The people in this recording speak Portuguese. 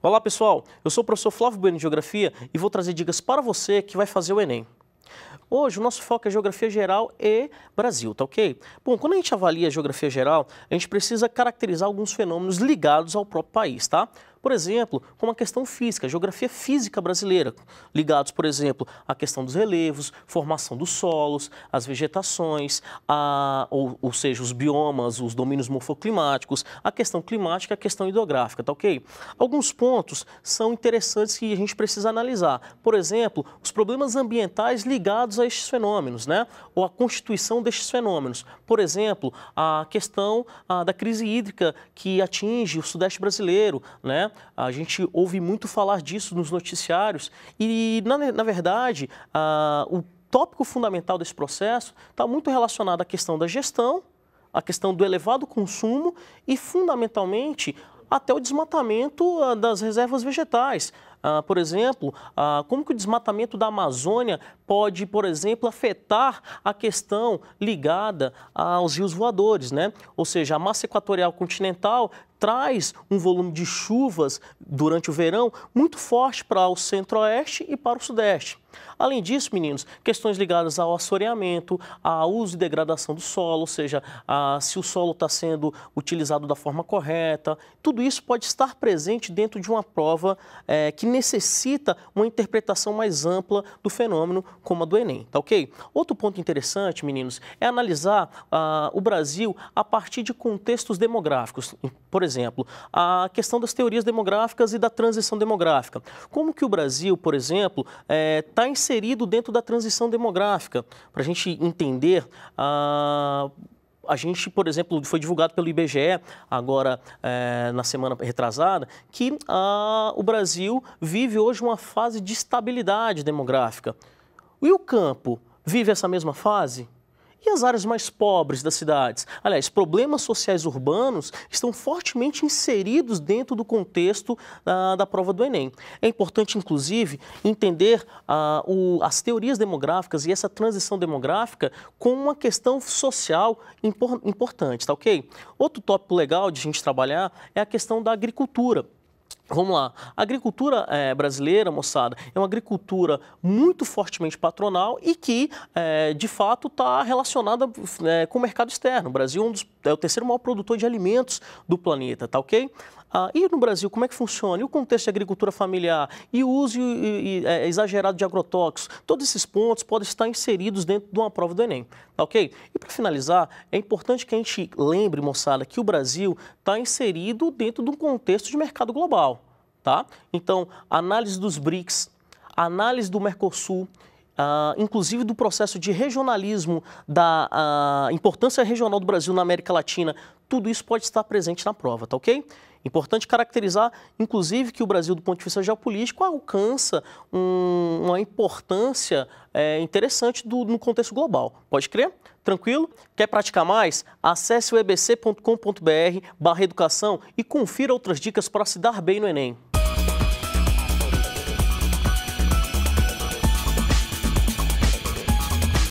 Olá pessoal, eu sou o professor Flávio Bueno de Geografia e vou trazer dicas para você que vai fazer o Enem. Hoje o nosso foco é geografia geral e Brasil, tá ok? Bom, quando a gente avalia a geografia geral, a gente precisa caracterizar alguns fenômenos ligados ao próprio país, tá? por exemplo, com a questão física, a geografia física brasileira, ligados, por exemplo, à questão dos relevos, formação dos solos, as vegetações, a, ou, ou seja, os biomas, os domínios morfoclimáticos, a questão climática, a questão hidrográfica, tá ok? Alguns pontos são interessantes que a gente precisa analisar. Por exemplo, os problemas ambientais ligados a estes fenômenos, né? Ou a constituição destes fenômenos. Por exemplo, a questão a, da crise hídrica que atinge o sudeste brasileiro, né? A gente ouve muito falar disso nos noticiários e, na, na verdade, a, o tópico fundamental desse processo está muito relacionado à questão da gestão, à questão do elevado consumo e, fundamentalmente, até o desmatamento ah, das reservas vegetais. Ah, por exemplo, ah, como que o desmatamento da Amazônia pode, por exemplo, afetar a questão ligada aos rios voadores, né? Ou seja, a massa equatorial continental traz um volume de chuvas durante o verão muito forte para o centro-oeste e para o sudeste. Além disso, meninos, questões ligadas ao assoreamento, ao uso e degradação do solo, ou seja, a, se o solo está sendo utilizado da forma correta, tudo isso pode estar presente dentro de uma prova é, que necessita uma interpretação mais ampla do fenômeno como a do Enem, tá ok? Outro ponto interessante, meninos, é analisar ah, o Brasil a partir de contextos demográficos. Por exemplo, a questão das teorias demográficas e da transição demográfica. Como que o Brasil, por exemplo, está eh, é, inserido dentro da transição demográfica? Para a gente entender... Ah, a gente, por exemplo, foi divulgado pelo IBGE agora é, na semana retrasada que a, ah, o Brasil vive hoje uma fase de estabilidade demográfica. E o campo vive essa mesma fase? e as áreas mais pobres das cidades. Aliás, problemas sociais urbanos estão fortemente inseridos dentro do contexto da prova do Enem. É importante, inclusive, entender ah, o, as teorias demográficas e essa transição demográfica com uma questão social impor, importante, tá ok? Outro tópico legal de a gente trabalhar é a questão da agricultura. Vamos lá. A agricultura é, brasileira, moçada, é uma agricultura muito fortemente patronal e que, é, de fato, está relacionada é, com o mercado externo. O Brasil é um dos, é o terceiro maior produtor de alimentos do planeta, tá ok? Ah, e no Brasil, como é que funciona? E o contexto de agricultura familiar? E o uso e, e, é, exagerado de agrotóxicos? Todos esses pontos podem estar inseridos dentro de uma prova do Enem, tá ok? E para finalizar, é importante que a gente lembre, moçada, que o Brasil está inserido dentro de um contexto de mercado global. Tá? Então, análise dos BRICS, análise do Mercosul, Uh, inclusive do processo de regionalismo, da uh, importância regional do Brasil na América Latina, tudo isso pode estar presente na prova, tá ok? Importante caracterizar, inclusive, que o Brasil, do ponto de vista geopolítico, alcança um, uma importância é, interessante do, no contexto global. Pode crer? Tranquilo? Quer praticar mais? Acesse o ebc.com.br barra educação e confira outras dicas para se dar bem no Enem.